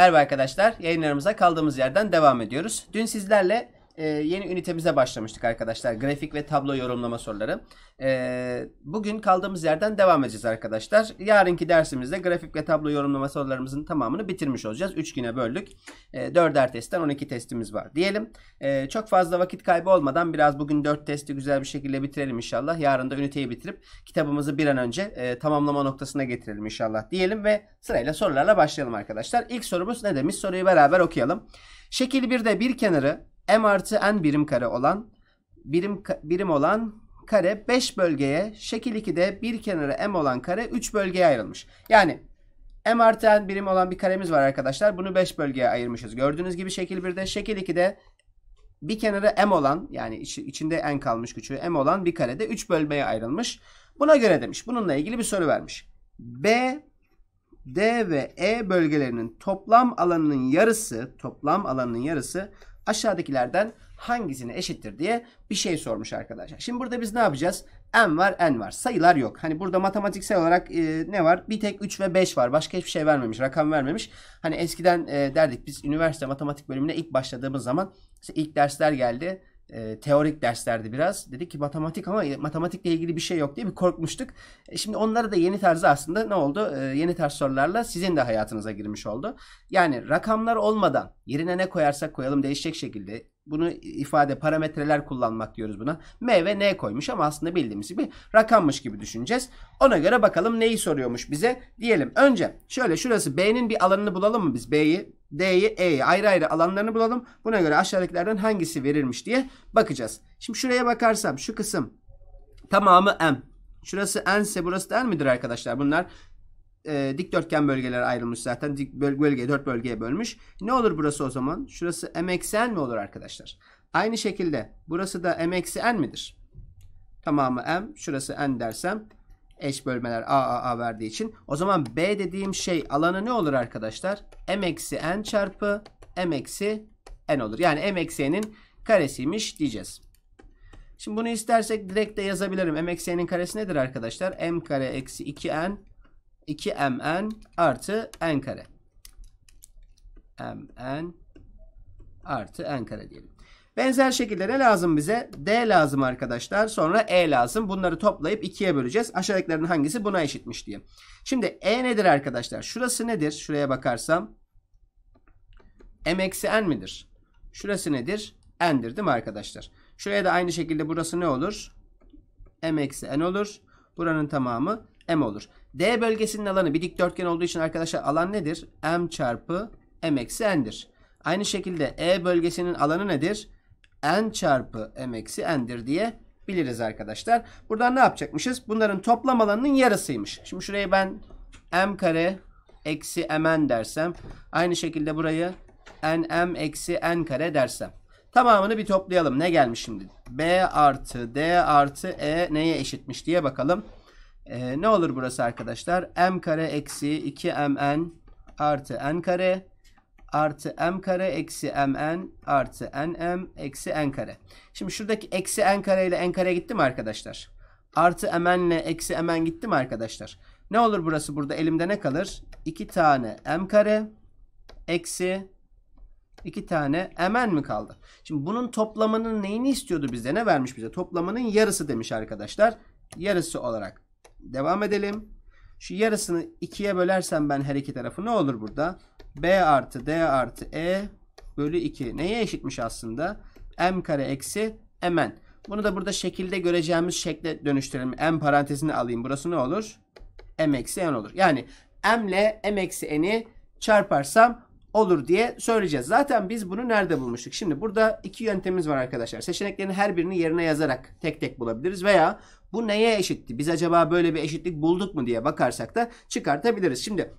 Merhaba arkadaşlar, yayınlarımıza kaldığımız yerden devam ediyoruz. Dün sizlerle ee, yeni ünitemize başlamıştık arkadaşlar. Grafik ve tablo yorumlama soruları. Ee, bugün kaldığımız yerden devam edeceğiz arkadaşlar. Yarınki dersimizde grafik ve tablo yorumlama sorularımızın tamamını bitirmiş olacağız. 3 güne böldük. E, ee, 4'er testten 12 testimiz var diyelim. çok fazla vakit kaybı olmadan biraz bugün 4 testi güzel bir şekilde bitirelim inşallah. Yarın da üniteyi bitirip kitabımızı bir an önce e, tamamlama noktasına getirelim inşallah diyelim ve sırayla sorularla başlayalım arkadaşlar. İlk sorumuz ne demiş? Soruyu beraber okuyalım. Şekil 1'de bir kenarı m artı n birim kare olan birim birim olan kare 5 bölgeye şekil 2'de bir kenarı m olan kare 3 bölgeye ayrılmış. Yani m artı n birim olan bir karemiz var arkadaşlar. Bunu 5 bölgeye ayırmışız. Gördüğünüz gibi şekil 1'de şekil 2'de bir kenarı m olan yani içinde n kalmış küçüğü m olan bir karede 3 bölmeye ayrılmış. Buna göre demiş. Bununla ilgili bir soru vermiş. B, D ve E bölgelerinin toplam alanının yarısı, toplam alanının yarısı aşağıdakilerden hangisine eşittir diye bir şey sormuş arkadaşlar. Şimdi burada biz ne yapacağız? N var, N var. Sayılar yok. Hani burada matematiksel olarak e, ne var? Bir tek 3 ve 5 var. Başka hiçbir şey vermemiş, rakam vermemiş. Hani eskiden e, derdik biz üniversite matematik bölümüne ilk başladığımız zaman işte ilk dersler geldi e, teorik derslerdi biraz. Dedi ki matematik ama e, matematikle ilgili bir şey yok diye bir korkmuştuk. E, şimdi onları da yeni tarzı aslında ne oldu? E, yeni tarz sorularla sizin de hayatınıza girmiş oldu. Yani rakamlar olmadan yerine ne koyarsak koyalım değişecek şekilde bunu ifade parametreler kullanmak diyoruz buna. M ve N koymuş ama aslında bildiğimiz gibi rakammış gibi düşüneceğiz. Ona göre bakalım neyi soruyormuş bize. Diyelim önce şöyle şurası B'nin bir alanını bulalım mı biz? B'yi, D'yi, E'yi ayrı ayrı alanlarını bulalım. Buna göre aşağıdakilerden hangisi verirmiş diye bakacağız. Şimdi şuraya bakarsam şu kısım tamamı M. Şurası N ise burası da N midir arkadaşlar? Bunlar e, dikdörtgen bölgelere ayrılmış zaten. Dik bölgeyi dört bölgeye bölmüş. Ne olur burası o zaman? Şurası m eksi n mi olur arkadaşlar? Aynı şekilde burası da m eksi n midir? Tamamı m. Şurası n dersem eş bölmeler a a a verdiği için. O zaman b dediğim şey alanı ne olur arkadaşlar? m eksi n çarpı m eksi n olur. Yani m eksi n'in karesiymiş diyeceğiz. Şimdi bunu istersek direkt de yazabilirim. m eksi n'in karesi nedir arkadaşlar? m kare eksi 2n 2mn artı n kare. mn artı n kare diyelim. Benzer şekilde ne lazım bize? D lazım arkadaşlar. Sonra E lazım. Bunları toplayıp 2'ye böleceğiz. Aşağıdakilerin hangisi buna eşitmiş diye. Şimdi E nedir arkadaşlar? Şurası nedir? Şuraya bakarsam. M eksi N midir? Şurası nedir? N'dir değil mi arkadaşlar? Şuraya da aynı şekilde burası ne olur? M eksi N olur. Buranın tamamı M olur. D bölgesinin alanı bir dikdörtgen olduğu için arkadaşlar alan nedir? M çarpı M eksi N'dir. Aynı şekilde E bölgesinin alanı nedir? N çarpı M eksi N'dir diye biliriz arkadaşlar. Buradan ne yapacakmışız? Bunların toplam alanının yarısıymış. Şimdi şurayı ben M kare eksi mn dersem. Aynı şekilde burayı nm eksi n kare dersem. Tamamını bir toplayalım. Ne gelmiş şimdi? b artı d artı e neye eşitmiş diye bakalım. E, ne olur burası arkadaşlar? m kare eksi 2mn artı n kare artı m kare eksi mn artı nm eksi n kare. Şimdi şuradaki eksi n kare ile n kare gitti mi arkadaşlar? Artı mn ile eksi mn gitti mi arkadaşlar? Ne olur burası burada elimde ne kalır? 2 tane m kare eksi 2 tane mn mi kaldı? Şimdi bunun toplamının neyini istiyordu bizde? Ne vermiş bize? Toplamının yarısı demiş arkadaşlar. Yarısı olarak Devam edelim. Şu yarısını ikiye bölersem ben her iki tarafı ne olur burada? B artı D artı E bölü 2. Neye eşitmiş aslında? M kare eksi Mn. Bunu da burada şekilde göreceğimiz şekle dönüştürelim. M parantezini alayım. Burası ne olur? M eksi N olur. Yani M ile M eksi N'i çarparsam olur diye söyleyeceğiz. Zaten biz bunu nerede bulmuştuk? Şimdi burada iki yöntemimiz var arkadaşlar. Seçeneklerin her birini yerine yazarak tek tek bulabiliriz veya bu neye eşitti? Biz acaba böyle bir eşitlik bulduk mu diye bakarsak da çıkartabiliriz. Şimdi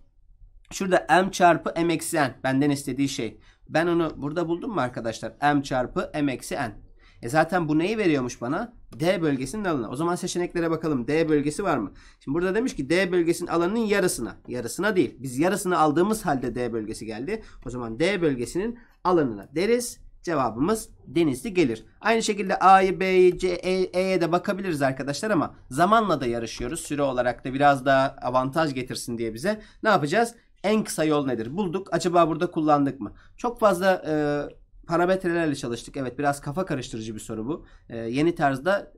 şurada m çarpı m eksi n benden istediği şey. Ben onu burada buldum mu arkadaşlar? m çarpı m eksi n. E zaten bu neyi veriyormuş bana? D bölgesinin alanı. O zaman seçeneklere bakalım. D bölgesi var mı? Şimdi burada demiş ki D bölgesinin alanının yarısına. Yarısına değil. Biz yarısını aldığımız halde D bölgesi geldi. O zaman D bölgesinin alanına deriz. Cevabımız Denizli gelir. Aynı şekilde A'yı, B'yi, e, E'ye de bakabiliriz arkadaşlar ama zamanla da yarışıyoruz. Süre olarak da biraz daha avantaj getirsin diye bize. Ne yapacağız? En kısa yol nedir? Bulduk. Acaba burada kullandık mı? Çok fazla e, parametrelerle çalıştık. Evet biraz kafa karıştırıcı bir soru bu. E, yeni tarzda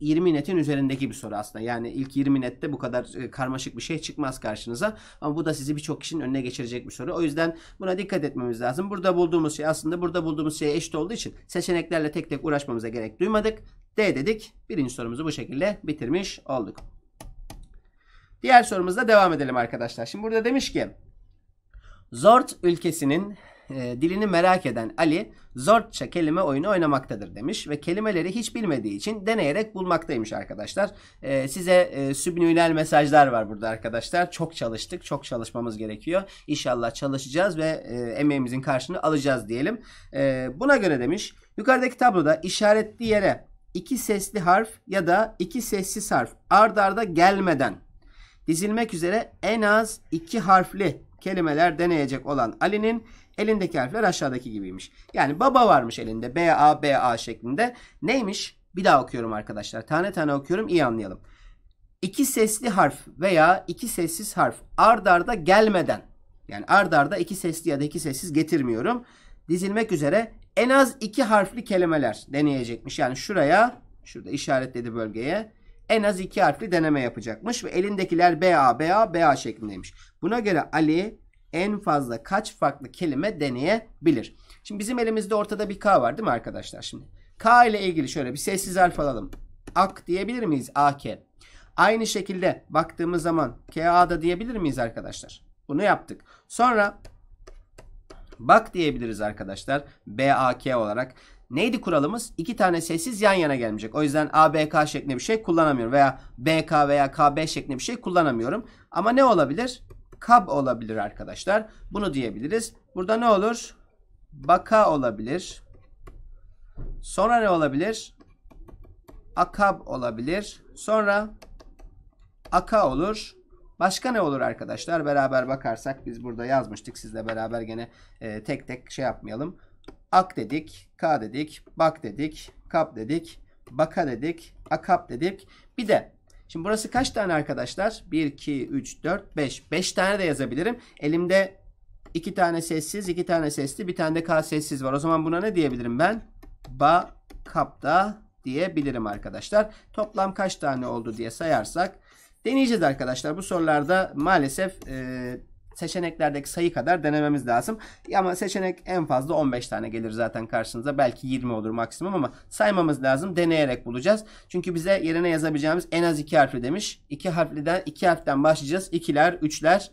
20 netin üzerindeki bir soru aslında. Yani ilk 20 nette bu kadar e, karmaşık bir şey çıkmaz karşınıza. Ama bu da sizi birçok kişinin önüne geçirecek bir soru. O yüzden buna dikkat etmemiz lazım. Burada bulduğumuz şey aslında burada bulduğumuz şeye eşit olduğu için seçeneklerle tek tek uğraşmamıza gerek duymadık. D dedik. Birinci sorumuzu bu şekilde bitirmiş olduk. Diğer sorumuzla devam edelim arkadaşlar. Şimdi burada demiş ki Zort ülkesinin e, dilini merak eden Ali zorça kelime oyunu oynamaktadır demiş ve kelimeleri hiç bilmediği için deneyerek bulmaktaymış arkadaşlar. E, size e, sübnüler mesajlar var burada arkadaşlar. Çok çalıştık, çok çalışmamız gerekiyor. İnşallah çalışacağız ve e, emeğimizin karşını alacağız diyelim. E, buna göre demiş yukarıdaki tabloda işaretli yere iki sesli harf ya da iki sessiz harf ardarda arda gelmeden dizilmek üzere en az iki harfli kelimeler deneyecek olan Ali'nin Elindeki harfler aşağıdaki gibiymiş. Yani baba varmış elinde. B, A, B, A şeklinde. Neymiş? Bir daha okuyorum arkadaşlar. Tane tane okuyorum İyi anlayalım. İki sesli harf veya iki sessiz harf ardarda gelmeden yani ardarda iki sesli ya da iki sessiz getirmiyorum. Dizilmek üzere en az iki harfli kelimeler deneyecekmiş. Yani şuraya, şurada işaretledi bölgeye en az iki harfli deneme yapacakmış ve elindekiler B B A A B A şeklindeymiş. Buna göre Ali, en fazla kaç farklı kelime deneyebilir? Şimdi bizim elimizde ortada bir K var değil mi arkadaşlar şimdi? K ile ilgili şöyle bir sessiz harf alalım. Ak diyebilir miyiz? AK. Aynı şekilde baktığımız zaman KA da diyebilir miyiz arkadaşlar? Bunu yaptık. Sonra bak diyebiliriz arkadaşlar. BAK olarak. Neydi kuralımız? İki tane sessiz yan yana gelmeyecek. O yüzden ABK şeklinde bir şey kullanamıyorum. Veya BK veya KB şeklinde bir şey kullanamıyorum. Ama ne olabilir? kab olabilir arkadaşlar. Bunu diyebiliriz. Burada ne olur? Baka olabilir. Sonra ne olabilir? Akab olabilir. Sonra aka olur. Başka ne olur arkadaşlar? Beraber bakarsak biz burada yazmıştık. Sizle beraber gene e, tek tek şey yapmayalım. Ak dedik, k dedik, bak dedik, kap dedik, baka dedik, akap dedik. Bir de Şimdi burası kaç tane arkadaşlar? 1, 2, 3, 4, 5. 5 tane de yazabilirim. Elimde 2 tane sessiz, 2 tane sesli, bir tane de K sessiz var. O zaman buna ne diyebilirim ben? Ba kapta diyebilirim arkadaşlar. Toplam kaç tane oldu diye sayarsak deneyeceğiz arkadaşlar. Bu sorularda maalesef e, seçeneklerdeki sayı kadar denememiz lazım. Ama seçenek en fazla 15 tane gelir zaten karşınıza. Belki 20 olur maksimum ama saymamız lazım. Deneyerek bulacağız. Çünkü bize yerine yazabileceğimiz en az 2 harfli demiş. 2 harfliden 2 harften başlayacağız. 2'ler, 3'ler,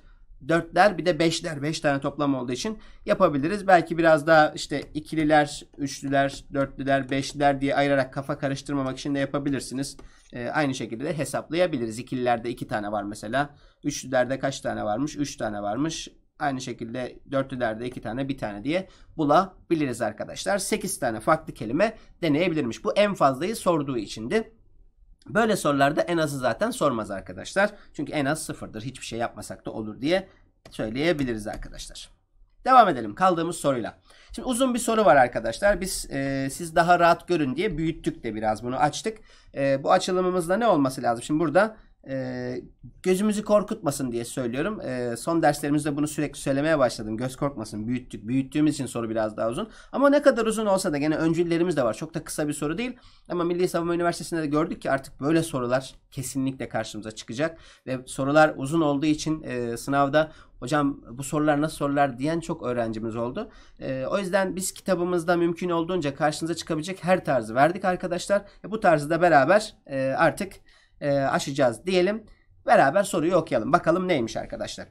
4'ler bir de 5'ler 5 tane toplam olduğu için yapabiliriz. Belki biraz daha işte ikililer, üçlüler, dörtlüler, beşliler diye ayırarak kafa karıştırmamak için de yapabilirsiniz. E, aynı şekilde de hesaplayabiliriz. İkililerde iki tane var mesela. Üçlülerde kaç tane varmış? Üç tane varmış. Aynı şekilde dörtlülerde iki tane bir tane diye bulabiliriz arkadaşlar. Sekiz tane farklı kelime deneyebilirmiş. Bu en fazlayı sorduğu içindi. Böyle sorularda en azı zaten sormaz arkadaşlar. Çünkü en az sıfırdır. Hiçbir şey yapmasak da olur diye söyleyebiliriz arkadaşlar. Devam edelim kaldığımız soruyla. Şimdi uzun bir soru var arkadaşlar. Biz e, siz daha rahat görün diye büyüttük de biraz bunu açtık. E, bu açılımımızda ne olması lazım? Şimdi burada e, gözümüzü korkutmasın diye söylüyorum. E, son derslerimizde bunu sürekli söylemeye başladım. Göz korkmasın. Büyüttük. Büyüttüğümüz için soru biraz daha uzun. Ama ne kadar uzun olsa da gene öncüllerimiz de var. Çok da kısa bir soru değil. Ama Milli Savunma Üniversitesi'nde de gördük ki artık böyle sorular kesinlikle karşımıza çıkacak. Ve sorular uzun olduğu için e, sınavda hocam bu sorular nasıl sorular diyen çok öğrencimiz oldu. E, o yüzden biz kitabımızda mümkün olduğunca karşınıza çıkabilecek her tarzı verdik arkadaşlar. E, bu tarzı da beraber e, artık e, aşacağız diyelim. Beraber soruyu okuyalım. Bakalım neymiş arkadaşlar.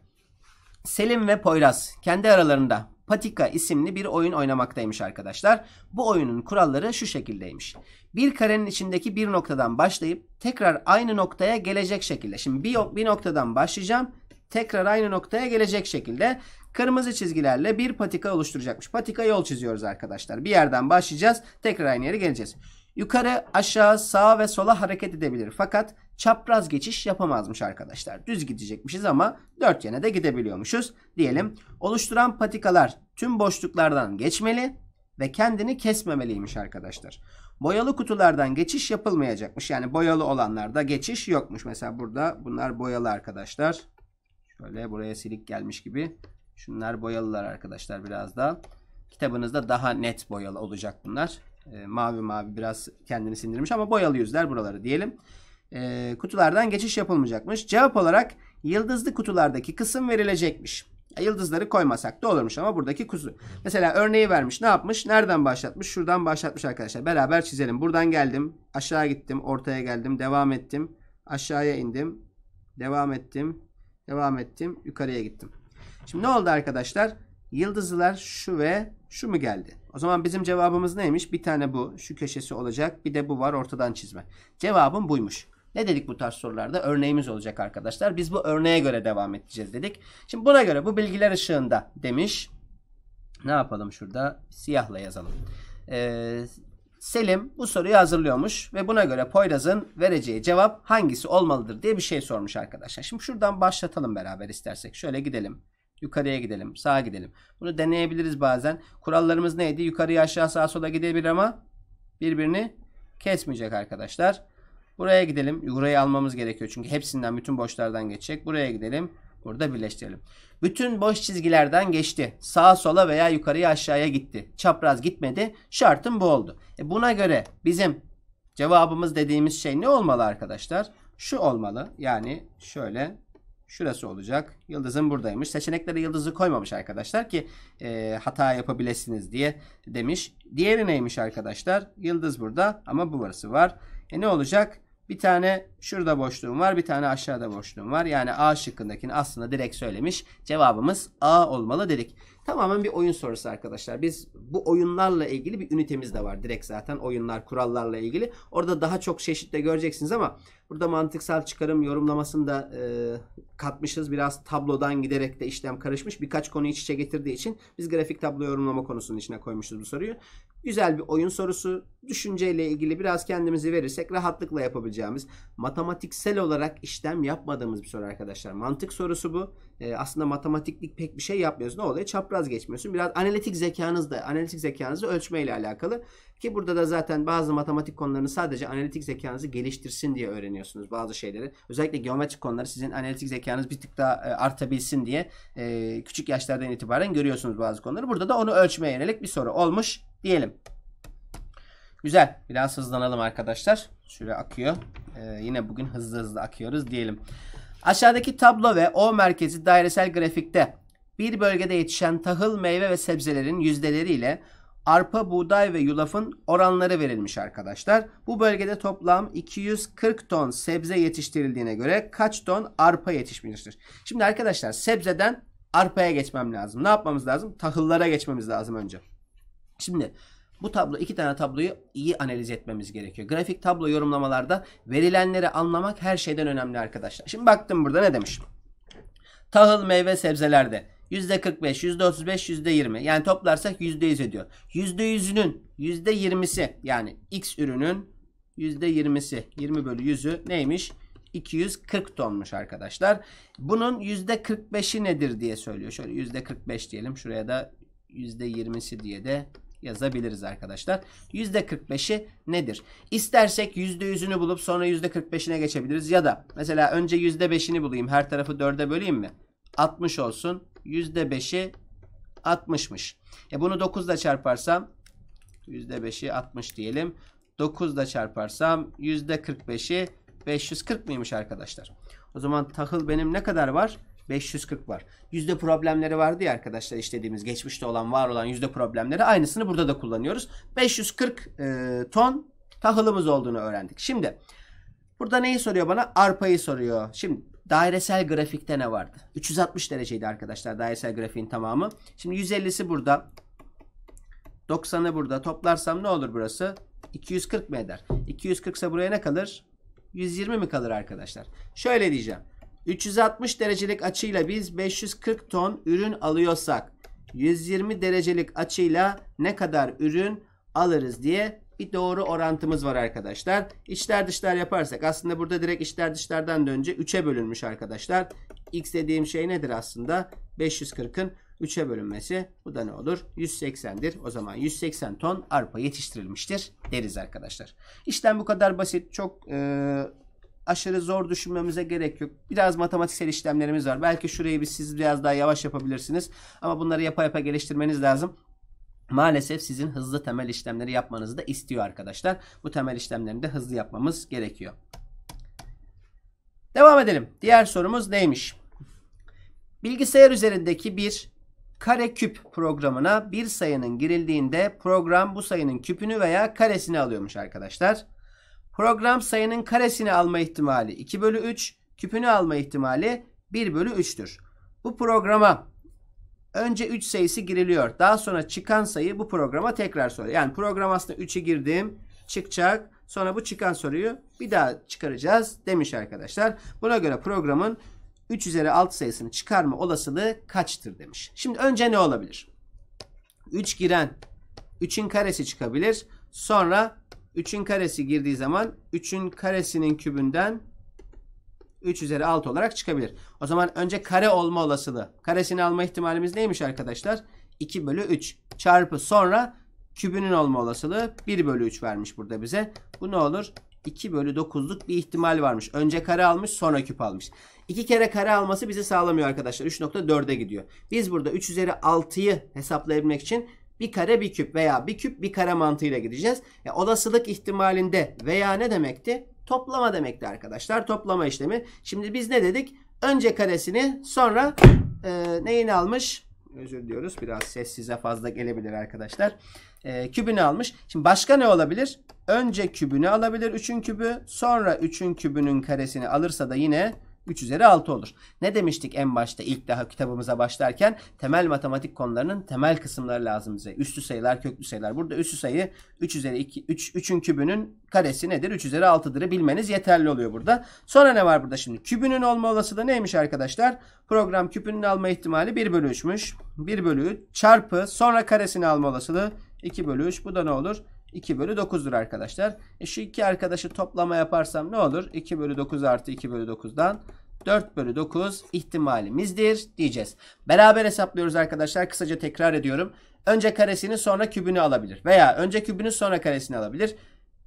Selim ve Poyraz kendi aralarında Patika isimli bir oyun oynamaktaymış arkadaşlar. Bu oyunun kuralları şu şekildeymiş. Bir karenin içindeki bir noktadan başlayıp tekrar aynı noktaya gelecek şekilde. Şimdi bir, bir noktadan başlayacağım. Tekrar aynı noktaya gelecek şekilde kırmızı çizgilerle bir patika oluşturacakmış. Patika yol çiziyoruz arkadaşlar. Bir yerden başlayacağız. Tekrar aynı yere geleceğiz. Yukarı, aşağı, sağa ve sola hareket edebilir fakat çapraz geçiş yapamazmış arkadaşlar. Düz gidecekmişiz ama dört yana da gidebiliyormuşuz diyelim. Oluşturan patikalar tüm boşluklardan geçmeli ve kendini kesmemeliymiş arkadaşlar. Boyalı kutulardan geçiş yapılmayacakmış. Yani boyalı olanlarda geçiş yokmuş. Mesela burada bunlar boyalı arkadaşlar. Şöyle buraya silik gelmiş gibi. Şunlar boyalılar arkadaşlar biraz daha. Kitabınızda daha net boyalı olacak bunlar. E, mavi mavi biraz kendini sindirmiş ama boyalı yüzler buraları diyelim. E, kutulardan geçiş yapılmayacakmış. Cevap olarak yıldızlı kutulardaki kısım verilecekmiş. E, yıldızları koymasak da olurmuş ama buradaki kuzu. Mesela örneği vermiş. Ne yapmış? Nereden başlatmış? Şuradan başlatmış arkadaşlar. Beraber çizelim. Buradan geldim. Aşağı gittim. Ortaya geldim. Devam ettim. Aşağıya indim. Devam ettim. Devam ettim. Yukarıya gittim. Şimdi ne oldu arkadaşlar? Yıldızlar şu ve şu mu geldi? O zaman bizim cevabımız neymiş? Bir tane bu. Şu köşesi olacak. Bir de bu var ortadan çizme. Cevabım buymuş. Ne dedik bu tarz sorularda? Örneğimiz olacak arkadaşlar. Biz bu örneğe göre devam edeceğiz dedik. Şimdi buna göre bu bilgiler ışığında demiş. Ne yapalım şurada? Siyahla yazalım. Ee, Selim bu soruyu hazırlıyormuş ve buna göre Poyraz'ın vereceği cevap hangisi olmalıdır diye bir şey sormuş arkadaşlar. Şimdi şuradan başlatalım beraber istersek. Şöyle gidelim. Yukarıya gidelim. Sağa gidelim. Bunu deneyebiliriz bazen. Kurallarımız neydi? Yukarıya aşağı sağa sola gidebilir ama birbirini kesmeyecek arkadaşlar. Buraya gidelim. Burayı almamız gerekiyor. Çünkü hepsinden bütün boşlardan geçecek. Buraya gidelim. Burada birleştirelim. Bütün boş çizgilerden geçti. Sağa sola veya yukarıya aşağıya gitti. Çapraz gitmedi. Şartım bu oldu. E buna göre bizim cevabımız dediğimiz şey ne olmalı arkadaşlar? Şu olmalı. Yani şöyle Şurası olacak. Yıldızın buradaymış. Seçeneklere yıldızı koymamış arkadaşlar ki e, hata yapabilirsiniz diye demiş. Diğeri neymiş arkadaşlar? Yıldız burada ama bu burası var. E ne olacak? Bir tane şurada boşluğum var. Bir tane aşağıda boşluğum var. Yani A şıkkındakini aslında direkt söylemiş. Cevabımız A olmalı dedik. Tamamen bir oyun sorusu arkadaşlar. Biz bu oyunlarla ilgili bir ünitemiz de var. Direkt zaten oyunlar, kurallarla ilgili. Orada daha çok çeşitle göreceksiniz ama burada mantıksal çıkarım yorumlamasını da e, katmışız. Biraz tablodan giderek de işlem karışmış. Birkaç konu iç içe getirdiği için biz grafik tablo yorumlama konusunun içine koymuşuz bu soruyu. Güzel bir oyun sorusu. Düşünceyle ilgili biraz kendimizi verirsek rahatlıkla yapabileceğimiz, matematiksel olarak işlem yapmadığımız bir soru arkadaşlar. Mantık sorusu bu. E, aslında matematiklik pek bir şey yapmıyorsun Ne oluyor? Çapraz geçmiyorsun. Biraz analitik zekanız da, analitik zekanızı ölçmeyle alakalı. Ki burada da zaten bazı matematik konularını sadece analitik zekanızı geliştirsin diye öğreniyorsunuz bazı şeyleri. Özellikle geometrik konuları sizin analitik zekanız bir tık daha e, artabilsin diye e, küçük yaşlardan itibaren görüyorsunuz bazı konuları. Burada da onu ölçmeye yönelik bir soru olmuş diyelim. Güzel. Biraz hızlanalım arkadaşlar. Süre akıyor. Ee, yine bugün hızlı hızlı akıyoruz diyelim. Aşağıdaki tablo ve O merkezi dairesel grafikte bir bölgede yetişen tahıl meyve ve sebzelerin yüzdeleriyle arpa, buğday ve yulafın oranları verilmiş arkadaşlar. Bu bölgede toplam 240 ton sebze yetiştirildiğine göre kaç ton arpa yetişmiştir? Şimdi arkadaşlar sebzeden arpaya geçmem lazım. Ne yapmamız lazım? Tahıllara geçmemiz lazım önce. Şimdi bu tablo iki tane tabloyu iyi analiz etmemiz gerekiyor. Grafik tablo yorumlamalarda verilenleri anlamak her şeyden önemli arkadaşlar. Şimdi baktım burada ne demiş? Tahıl, meyve, sebzelerde %45, %35, %20. Yani toplarsak %100 ediyor. %100'ünün %20'si yani X ürünün %20'si 20 bölü 100'ü neymiş? 240 tonmuş arkadaşlar. Bunun %45'i nedir diye söylüyor. Şöyle %45 diyelim. Şuraya da %20'si diye de yazabiliriz arkadaşlar. %45'i nedir? İstersek %100'ünü bulup sonra %45'ine geçebiliriz. Ya da mesela önce %5'ini bulayım. Her tarafı 4'e böleyim mi? 60 olsun. %5'i 60'mış. E bunu 9 ile çarparsam %5'i 60 diyelim. 9 ile çarparsam %45'i 540 mıymış arkadaşlar? O zaman tahıl benim ne kadar var? 540 var. Yüzde problemleri vardı ya arkadaşlar işlediğimiz geçmişte olan var olan yüzde problemleri aynısını burada da kullanıyoruz. 540 e, ton tahılımız olduğunu öğrendik. Şimdi burada neyi soruyor bana? Arpayı soruyor. Şimdi Dairesel grafikte ne vardı? 360 dereceydi arkadaşlar dairesel grafiğin tamamı. Şimdi 150'si burada. 90'ı burada. Toplarsam ne olur burası? 240 mi eder? 240 ise buraya ne kalır? 120 mi kalır arkadaşlar? Şöyle diyeceğim. 360 derecelik açıyla biz 540 ton ürün alıyorsak 120 derecelik açıyla ne kadar ürün alırız diye bir doğru orantımız var arkadaşlar. İçler dışlar yaparsak aslında burada direkt içler dışlardan da önce 3'e bölünmüş arkadaşlar. X dediğim şey nedir aslında? 540'ın 3'e bölünmesi bu da ne olur? 180'dir. O zaman 180 ton arpa yetiştirilmiştir deriz arkadaşlar. İşlem bu kadar basit. Çok e, aşırı zor düşünmemize gerek yok. Biraz matematiksel işlemlerimiz var. Belki şurayı biz siz biraz daha yavaş yapabilirsiniz. Ama bunları yapa yapa geliştirmeniz lazım maalesef sizin hızlı temel işlemleri yapmanızı da istiyor arkadaşlar. Bu temel işlemlerini de hızlı yapmamız gerekiyor. Devam edelim. Diğer sorumuz neymiş? Bilgisayar üzerindeki bir kare küp programına bir sayının girildiğinde program bu sayının küpünü veya karesini alıyormuş arkadaşlar. Program sayının karesini alma ihtimali 2 bölü 3, küpünü alma ihtimali 1 bölü 3'tür. Bu programa Önce 3 sayısı giriliyor. Daha sonra çıkan sayı bu programa tekrar soruyor. Yani program aslında 3'e girdim. Çıkacak. Sonra bu çıkan soruyu bir daha çıkaracağız demiş arkadaşlar. Buna göre programın 3 üzeri 6 sayısını çıkarma olasılığı kaçtır demiş. Şimdi önce ne olabilir? 3 giren 3'ün karesi çıkabilir. Sonra 3'ün karesi girdiği zaman 3'ün karesinin kübünden 3 üzeri 6 olarak çıkabilir. O zaman önce kare olma olasılığı. Karesini alma ihtimalimiz neymiş arkadaşlar? 2 bölü 3 çarpı sonra kübünün olma olasılığı 1 bölü 3 vermiş burada bize. Bu ne olur? 2 bölü 9'luk bir ihtimal varmış. Önce kare almış sonra küp almış. 2 kere kare alması bizi sağlamıyor arkadaşlar. 3.4'e gidiyor. Biz burada 3 üzeri 6'yı hesaplayabilmek için bir kare bir küp veya bir küp bir kare mantığıyla gideceğiz. E, olasılık ihtimalinde veya ne demekti? Toplama demekti arkadaşlar. Toplama işlemi. Şimdi biz ne dedik? Önce karesini sonra e, neyini almış? Özür diliyoruz. Biraz ses size fazla gelebilir arkadaşlar. E, kübünü almış. Şimdi başka ne olabilir? Önce kübünü alabilir 3'ün kübü. Sonra 3'ün kübünün karesini alırsa da yine 3 üzeri 6 olur. Ne demiştik en başta ilk daha kitabımıza başlarken? Temel matematik konularının temel kısımları lazım bize. Üstü sayılar, köklü sayılar. Burada üstü sayı 3 üzeri 2, 3, 3'ün kübünün karesi nedir? 3 üzeri 6'dırı bilmeniz yeterli oluyor burada. Sonra ne var burada şimdi? Kübünün olma olasılığı neymiş arkadaşlar? Program kübünün alma ihtimali 1 bölü 3'müş. 1 bölü 3 çarpı sonra karesini alma olasılığı 2 bölü 3. Bu da ne olur? 2 bölü 9'dur arkadaşlar. E şu iki arkadaşı toplama yaparsam ne olur? 2 bölü 9 artı 2 bölü 9'dan 4 bölü 9 ihtimalimizdir diyeceğiz. Beraber hesaplıyoruz arkadaşlar. Kısaca tekrar ediyorum. Önce karesini sonra kübünü alabilir. Veya önce kübünü sonra karesini alabilir.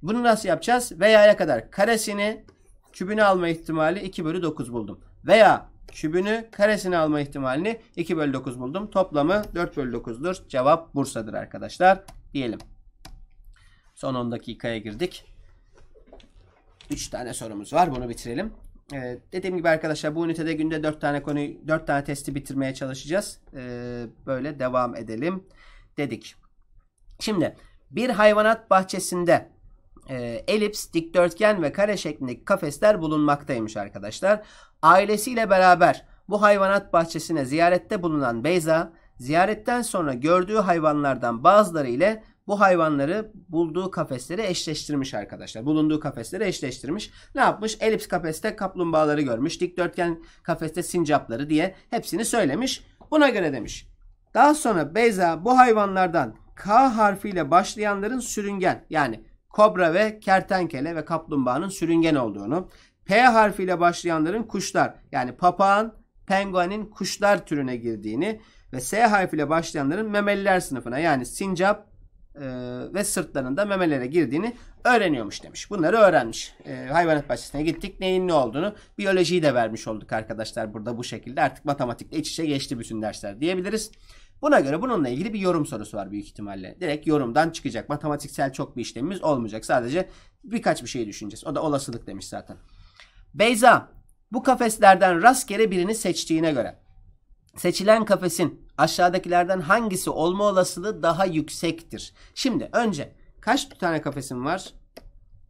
Bunu nasıl yapacağız? Veya'ya kadar karesini kübünü alma ihtimali 2 bölü 9 buldum. Veya kübünü karesini alma ihtimalini 2 bölü 9 buldum. Toplamı 4 bölü 9'dur. Cevap Bursa'dır arkadaşlar diyelim. Son 10 dakikaya girdik. 3 tane sorumuz var. Bunu bitirelim. Ee, dediğim gibi arkadaşlar bu ünitede günde 4 tane konuyu 4 tane testi bitirmeye çalışacağız. Ee, böyle devam edelim dedik. Şimdi bir hayvanat bahçesinde e, elips, dikdörtgen ve kare şeklindeki kafesler bulunmaktaymış arkadaşlar. Ailesiyle beraber bu hayvanat bahçesine ziyarette bulunan Beyza ziyaretten sonra gördüğü hayvanlardan bazıları ile bu hayvanları bulduğu kafesleri eşleştirmiş arkadaşlar. Bulunduğu kafesleri eşleştirmiş. Ne yapmış? Elips kafeste kaplumbağaları görmüş. Dikdörtgen kafeste sincapları diye hepsini söylemiş. Buna göre demiş. Daha sonra Beyza bu hayvanlardan K harfiyle başlayanların sürüngen yani kobra ve kertenkele ve kaplumbağanın sürüngen olduğunu, P harfiyle başlayanların kuşlar yani papağan, penguenin kuşlar türüne girdiğini ve S harfiyle başlayanların memeliler sınıfına yani sincap, e, ve sırtlarının da memelere girdiğini öğreniyormuş demiş. Bunları öğrenmiş. E, hayvanat bahçesine gittik. Neyin ne olduğunu biyolojiyi de vermiş olduk arkadaşlar burada bu şekilde. Artık matematikle iç içe geçti bütün dersler diyebiliriz. Buna göre bununla ilgili bir yorum sorusu var büyük ihtimalle. Direkt yorumdan çıkacak. Matematiksel çok bir işlemimiz olmayacak. Sadece birkaç bir şey düşüneceğiz. O da olasılık demiş zaten. Beyza bu kafeslerden rastgele birini seçtiğine göre Seçilen kafesin aşağıdakilerden hangisi olma olasılığı daha yüksektir? Şimdi önce kaç tane kafesim var?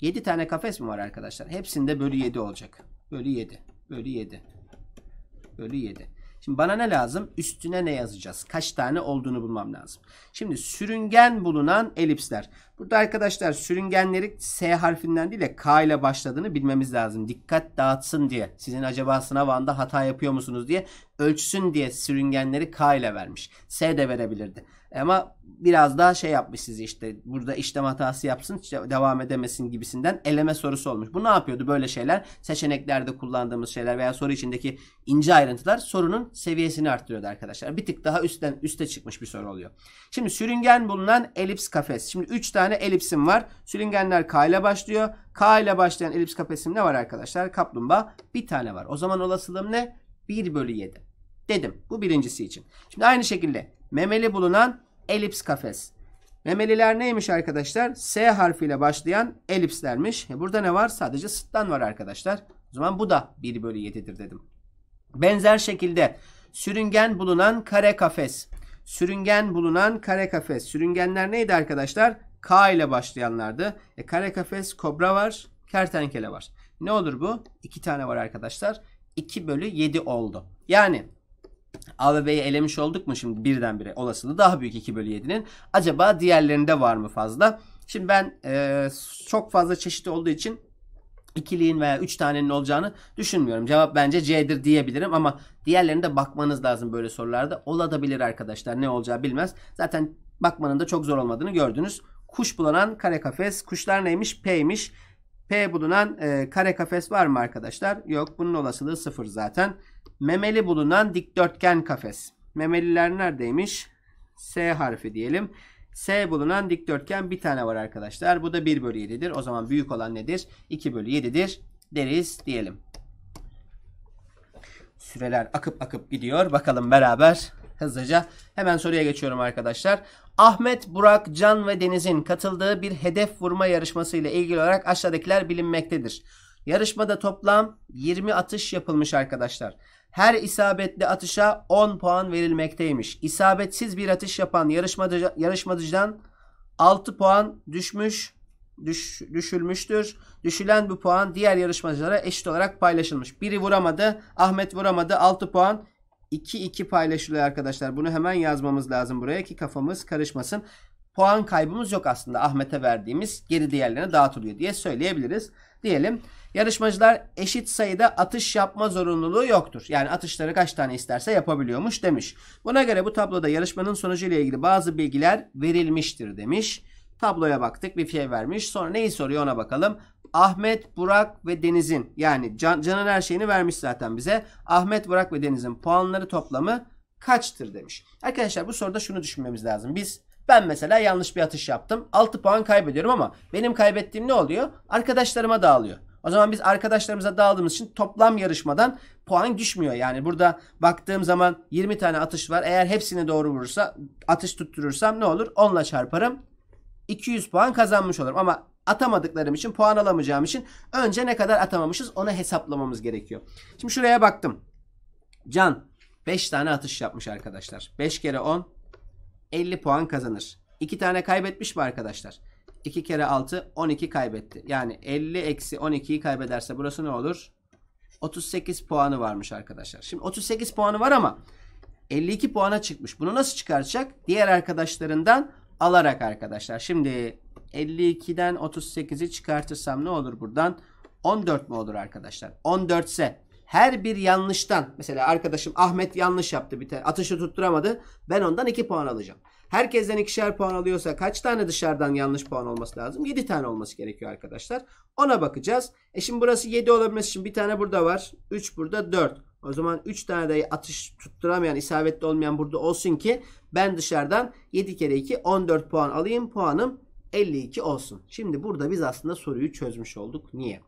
7 tane kafes mi var arkadaşlar? Hepsinde bölü 7 olacak. Bölü 7. Bölü 7. Bölü 7. Şimdi bana ne lazım? Üstüne ne yazacağız? Kaç tane olduğunu bulmam lazım. Şimdi sürüngen bulunan elipsler. Burada arkadaşlar sürüngenleri S harfinden değil de K ile başladığını bilmemiz lazım. Dikkat dağıtsın diye. Sizin acaba sınavında hata yapıyor musunuz diye ölçsün diye sürüngenleri K ile vermiş. S de verebilirdi. Ama biraz daha şey yapmış sizi işte burada işlem hatası yapsın devam edemesin gibisinden eleme sorusu olmuş. Bu ne yapıyordu böyle şeyler? Seçeneklerde kullandığımız şeyler veya soru içindeki ince ayrıntılar sorunun seviyesini arttırıyordu arkadaşlar. Bir tık daha üstten üste çıkmış bir soru oluyor. Şimdi sürüngen bulunan elips kafes. Şimdi 3 tane elipsim var. Sürüngenler K ile başlıyor. K ile başlayan elips kafesim ne var arkadaşlar? Kaplumbağa bir tane var. O zaman olasılığım ne? 1 bölü 7 dedim. Bu birincisi için. Şimdi aynı şekilde memeli bulunan elips kafes. Memeliler neymiş arkadaşlar? S harfiyle başlayan elipslermiş. E, burada ne var? Sadece sıttan var arkadaşlar. O zaman bu da 1 bölü 7'dir dedim. Benzer şekilde sürüngen bulunan kare kafes. Sürüngen bulunan kare kafes. Sürüngenler neydi arkadaşlar? K ile başlayanlardı. E, kare kafes kobra var. Kertenkele var. Ne olur bu? 2 tane var arkadaşlar. 2 bölü 7 oldu. Yani AVV'yi elemiş olduk mu şimdi birdenbire olasılığı daha büyük 2 bölü 7'nin. Acaba diğerlerinde var mı fazla? Şimdi ben e, çok fazla çeşit olduğu için ikiliğin veya üç tanenin olacağını düşünmüyorum. Cevap bence C'dir diyebilirim ama diğerlerine de bakmanız lazım böyle sorularda. Olabilir arkadaşlar ne olacağı bilmez. Zaten bakmanın da çok zor olmadığını gördünüz. Kuş bulanan kare kafes. Kuşlar neymiş? P'ymiş. P bulunan e, kare kafes var mı arkadaşlar? Yok. Bunun olasılığı sıfır zaten. Memeli bulunan dikdörtgen kafes. Memeliler neredeymiş? S harfi diyelim. S bulunan dikdörtgen bir tane var arkadaşlar. Bu da 1 bölü 7'dir. O zaman büyük olan nedir? 2 bölü 7'dir deriz diyelim. Süreler akıp akıp gidiyor. Bakalım beraber hızlıca. Hemen soruya geçiyorum arkadaşlar. Ahmet, Burak, Can ve Deniz'in katıldığı bir hedef vurma yarışması ile ilgili olarak aşağıdakiler bilinmektedir. Yarışmada toplam 20 atış yapılmış arkadaşlar. Her isabetli atışa 10 puan verilmekteymiş. İsabetsiz bir atış yapan yarışmacı, yarışmacıdan 6 puan düşmüş düş, düşülmüştür. Düşülen bu puan diğer yarışmacılara eşit olarak paylaşılmış. Biri vuramadı, Ahmet vuramadı 6 puan. 2 2 paylaşılıyor arkadaşlar. Bunu hemen yazmamız lazım buraya ki kafamız karışmasın. Puan kaybımız yok aslında Ahmet'e verdiğimiz geri diğerlerine dağıtılıyor diye söyleyebiliriz. Diyelim yarışmacılar eşit sayıda atış yapma zorunluluğu yoktur. Yani atışları kaç tane isterse yapabiliyormuş demiş. Buna göre bu tabloda yarışmanın sonucu ile ilgili bazı bilgiler verilmiştir demiş. Tabloya baktık bir şey vermiş. Sonra neyi soruyor ona bakalım. Ahmet, Burak ve Deniz'in yani Can, Can'ın her şeyini vermiş zaten bize. Ahmet, Burak ve Deniz'in puanları toplamı kaçtır demiş. Arkadaşlar bu soruda şunu düşünmemiz lazım. Biz ben mesela yanlış bir atış yaptım. 6 puan kaybediyorum ama benim kaybettiğim ne oluyor? Arkadaşlarıma dağılıyor. O zaman biz arkadaşlarımıza dağıldığımız için toplam yarışmadan puan düşmüyor. Yani burada baktığım zaman 20 tane atış var. Eğer hepsini doğru vurursa atış tutturursam ne olur? Onla çarparım. 200 puan kazanmış olurum. Ama atamadıklarım için puan alamayacağım için önce ne kadar atamamışız onu hesaplamamız gerekiyor. Şimdi şuraya baktım. Can 5 tane atış yapmış arkadaşlar. 5 kere 10 50 puan kazanır. 2 tane kaybetmiş mi arkadaşlar? 2 kere 6 12 kaybetti. Yani 50 eksi 12'yi kaybederse burası ne olur? 38 puanı varmış arkadaşlar. Şimdi 38 puanı var ama 52 puana çıkmış. Bunu nasıl çıkartacak? Diğer arkadaşlarından alarak arkadaşlar. Şimdi 52'den 38'i çıkartırsam ne olur buradan? 14 mu olur arkadaşlar? 14 ise her bir yanlıştan mesela arkadaşım Ahmet yanlış yaptı bir tane atışı tutturamadı. Ben ondan 2 puan alacağım. Herkesten ikişer puan alıyorsa kaç tane dışarıdan yanlış puan olması lazım? 7 tane olması gerekiyor arkadaşlar. Ona bakacağız. E şimdi burası 7 olabilmesi için bir tane burada var. 3 burada 4. O zaman 3 tane de atış tutturamayan, isabetli olmayan burada olsun ki ben dışarıdan 7 kere 2 14 puan alayım. Puanım 52 olsun. Şimdi burada biz aslında soruyu çözmüş olduk. Niye?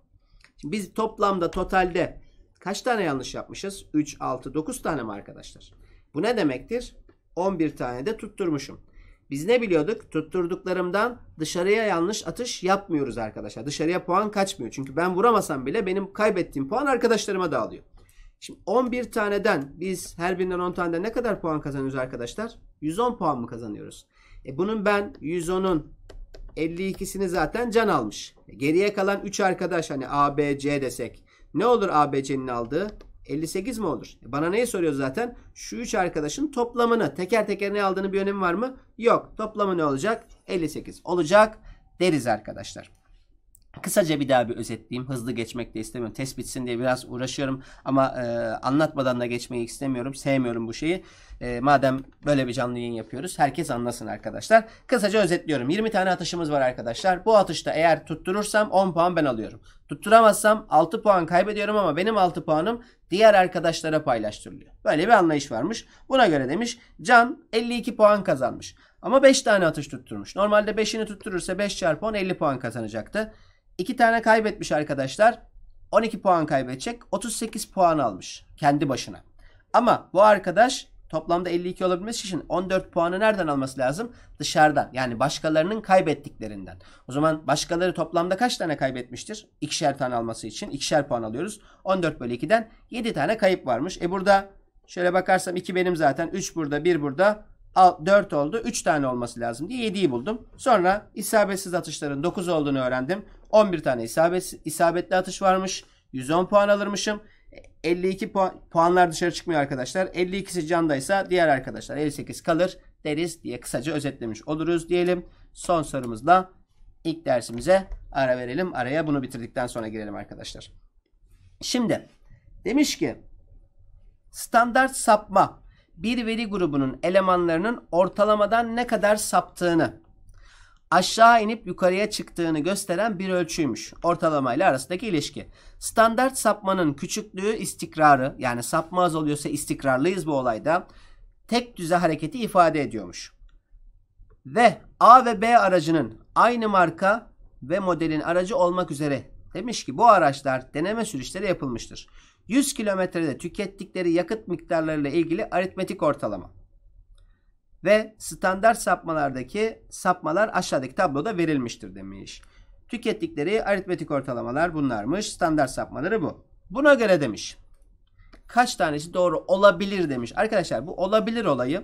Şimdi biz toplamda totalde kaç tane yanlış yapmışız? 3, 6, 9 tane mi arkadaşlar? Bu ne demektir? 11 tane de tutturmuşum. Biz ne biliyorduk? Tutturduklarımdan dışarıya yanlış atış yapmıyoruz arkadaşlar. Dışarıya puan kaçmıyor. Çünkü ben vuramasam bile benim kaybettiğim puan arkadaşlarıma dağılıyor. Şimdi 11 taneden biz her birinden 10 tane de ne kadar puan kazanıyoruz arkadaşlar? 110 puan mı kazanıyoruz? E bunun ben 110'un 52'sini zaten can almış. E, geriye kalan 3 arkadaş hani A, B, C desek. Ne olur A, B, C'nin aldığı? 58 mi olur? E bana neyi soruyor zaten? Şu 3 arkadaşın toplamını teker teker ne aldığını bir önemi var mı? Yok. Toplamı ne olacak? 58 olacak deriz arkadaşlar. Kısaca bir daha bir özetleyeyim. Hızlı geçmek de istemiyorum. Test bitsin diye biraz uğraşıyorum ama e, anlatmadan da geçmeyi istemiyorum. Sevmiyorum bu şeyi. E, madem böyle bir canlı yayın yapıyoruz herkes anlasın arkadaşlar. Kısaca özetliyorum. 20 tane atışımız var arkadaşlar. Bu atışta eğer tutturursam 10 puan ben alıyorum. Tutturamazsam 6 puan kaybediyorum ama benim 6 puanım diğer arkadaşlara paylaştırılıyor. Böyle bir anlayış varmış. Buna göre demiş Can 52 puan kazanmış. Ama 5 tane atış tutturmuş. Normalde 5'ini tutturursa 5 çarpı 10 50 puan kazanacaktı. 2 tane kaybetmiş arkadaşlar. 12 puan kaybedecek. 38 puan almış kendi başına. Ama bu arkadaş toplamda 52 olabilmesi için 14 puanı nereden alması lazım? Dışarıdan. Yani başkalarının kaybettiklerinden. O zaman başkaları toplamda kaç tane kaybetmiştir? İkişer tane alması için ikişer puan alıyoruz. 14 bölü 2'den 7 tane kayıp varmış. E burada şöyle bakarsam 2 benim zaten. 3 burada 1 burada. 4 oldu. 3 tane olması lazım diye 7'yi buldum. Sonra isabetsiz atışların 9 olduğunu öğrendim. 11 tane isabet, isabetli atış varmış. 110 puan alırmışım. 52 puan, puanlar dışarı çıkmıyor arkadaşlar. 52'si candaysa diğer arkadaşlar 58 kalır deriz diye kısaca özetlemiş oluruz diyelim. Son sorumuzla ilk dersimize ara verelim. Araya bunu bitirdikten sonra girelim arkadaşlar. Şimdi demiş ki standart sapma bir veri grubunun elemanlarının ortalamadan ne kadar saptığını aşağı inip yukarıya çıktığını gösteren bir ölçüymüş ortalama ile arasındaki ilişki. Standart sapmanın küçüklüğü istikrarı yani sapma az oluyorsa istikrarlıyız bu olayda tek düze hareketi ifade ediyormuş. Ve A ve B aracının aynı marka ve modelin aracı olmak üzere demiş ki bu araçlar deneme sürüşleri yapılmıştır. 100 kilometrede tükettikleri yakıt miktarlarıyla ilgili aritmetik ortalama ve standart sapmalardaki sapmalar aşağıdaki tabloda verilmiştir demiş. Tükettikleri aritmetik ortalamalar bunlarmış. Standart sapmaları bu. Buna göre demiş. Kaç tanesi doğru olabilir demiş. Arkadaşlar bu olabilir olayı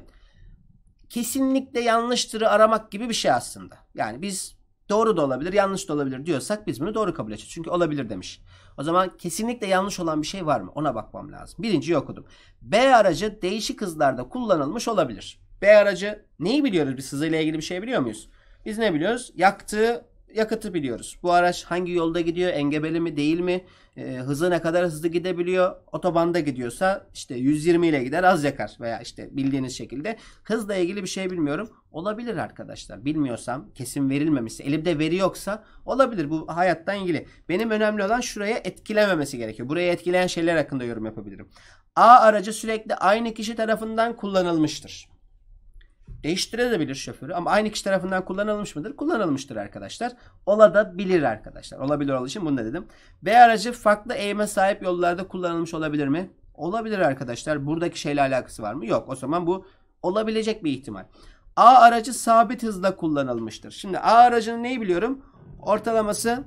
kesinlikle yanlıştırı aramak gibi bir şey aslında. Yani biz doğru da olabilir, yanlış da olabilir diyorsak biz bunu doğru kabul edeceğiz. Çünkü olabilir demiş. O zaman kesinlikle yanlış olan bir şey var mı? Ona bakmam lazım. Birinciyi okudum. B aracı değişik hızlarda kullanılmış olabilir. B aracı neyi biliyoruz? Biz hızıyla ilgili bir şey biliyor muyuz? Biz ne biliyoruz? Yaktığı yakıtı biliyoruz. Bu araç hangi yolda gidiyor? Engebeli mi değil mi? E, hızı ne kadar hızlı gidebiliyor? Otobanda gidiyorsa işte 120 ile gider az yakar veya işte bildiğiniz şekilde. Hızla ilgili bir şey bilmiyorum. Olabilir arkadaşlar. Bilmiyorsam kesin verilmemişse elimde veri yoksa olabilir. Bu hayattan ilgili. Benim önemli olan şuraya etkilememesi gerekiyor. Buraya etkileyen şeyler hakkında yorum yapabilirim. A aracı sürekli aynı kişi tarafından kullanılmıştır. Değiştirebilir şoförü ama aynı kişi tarafından kullanılmış mıdır? Kullanılmıştır arkadaşlar. Ola bilir arkadaşlar. Olabilir olduğu için bunu da dedim. B aracı farklı eğime sahip yollarda kullanılmış olabilir mi? Olabilir arkadaşlar. Buradaki şeyle alakası var mı? Yok. O zaman bu olabilecek bir ihtimal. A aracı sabit hızla kullanılmıştır. Şimdi A aracının neyi biliyorum? Ortalaması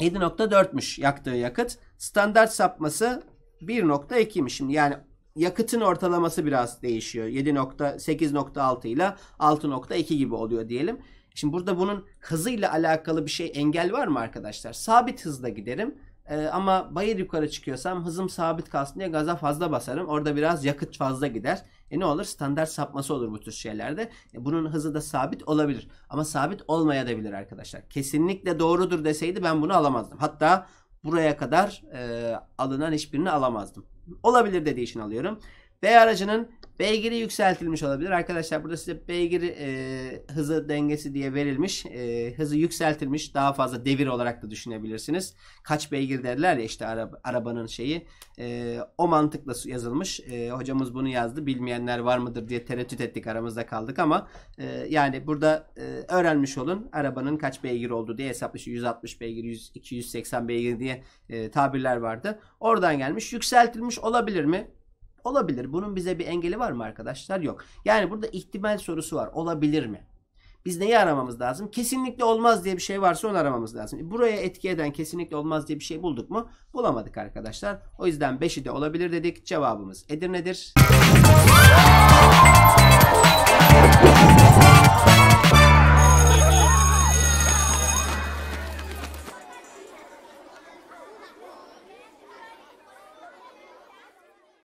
7.4'müş yaktığı yakıt. Standart sapması 1.2'miş. Şimdi yani yakıtın ortalaması biraz değişiyor. 7.8.6 ile 6.2 gibi oluyor diyelim. Şimdi burada bunun hızıyla alakalı bir şey engel var mı arkadaşlar? Sabit hızda giderim. Ee, ama bayır yukarı çıkıyorsam hızım sabit kalsın diye gaza fazla basarım. Orada biraz yakıt fazla gider. E ne olur? Standart sapması olur bu tür şeylerde. E bunun hızı da sabit olabilir. Ama sabit olmayabilir arkadaşlar. Kesinlikle doğrudur deseydi ben bunu alamazdım. Hatta buraya kadar e, alınan hiçbirini alamazdım. Olabilir dediği için alıyorum. B aracının Beygiri yükseltilmiş olabilir. Arkadaşlar burada size beygiri e, hızı dengesi diye verilmiş. E, hızı yükseltilmiş. Daha fazla devir olarak da düşünebilirsiniz. Kaç beygir derler ya işte araba, arabanın şeyi. E, o mantıkla yazılmış. E, hocamız bunu yazdı. Bilmeyenler var mıdır diye tereddüt ettik aramızda kaldık ama e, yani burada e, öğrenmiş olun. Arabanın kaç beygir olduğu diye hesaplamış. 160 beygir, 100, 280 beygir diye e, tabirler vardı. Oradan gelmiş. Yükseltilmiş olabilir mi? Olabilir. Bunun bize bir engeli var mı arkadaşlar? Yok. Yani burada ihtimal sorusu var. Olabilir mi? Biz neyi aramamız lazım? Kesinlikle olmaz diye bir şey varsa onu aramamız lazım. Buraya etki eden kesinlikle olmaz diye bir şey bulduk mu? Bulamadık arkadaşlar. O yüzden 5'i de olabilir dedik. Cevabımız Edirne'dir.